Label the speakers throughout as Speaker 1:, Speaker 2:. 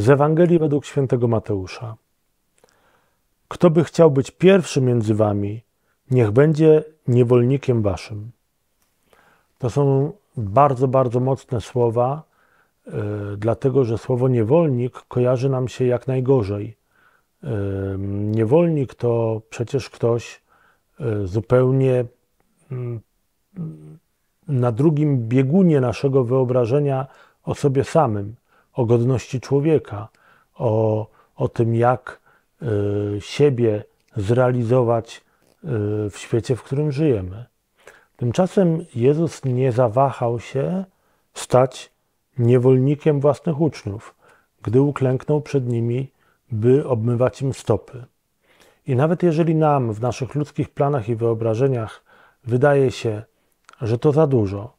Speaker 1: Z Ewangelii według świętego Mateusza. Kto by chciał być pierwszy między wami, niech będzie niewolnikiem waszym. To są bardzo, bardzo mocne słowa, yy, dlatego że słowo niewolnik kojarzy nam się jak najgorzej. Yy, niewolnik to przecież ktoś yy, zupełnie mm, na drugim biegunie naszego wyobrażenia o sobie samym o godności człowieka, o, o tym, jak e, siebie zrealizować e, w świecie, w którym żyjemy. Tymczasem Jezus nie zawahał się stać niewolnikiem własnych uczniów, gdy uklęknął przed nimi, by obmywać im stopy. I nawet jeżeli nam w naszych ludzkich planach i wyobrażeniach wydaje się, że to za dużo,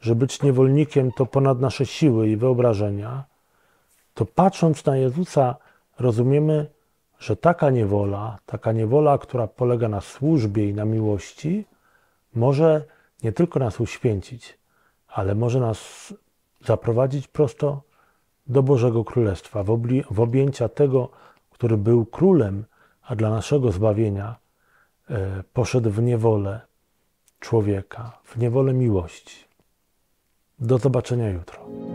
Speaker 1: że być niewolnikiem to ponad nasze siły i wyobrażenia, to patrząc na Jezusa, rozumiemy, że taka niewola, taka niewola, która polega na służbie i na miłości, może nie tylko nas uświęcić, ale może nas zaprowadzić prosto do Bożego Królestwa, w, obli- w objęcia tego, który był królem, a dla naszego zbawienia e, poszedł w niewolę człowieka, w niewolę miłości. Do zobaczenia jutro.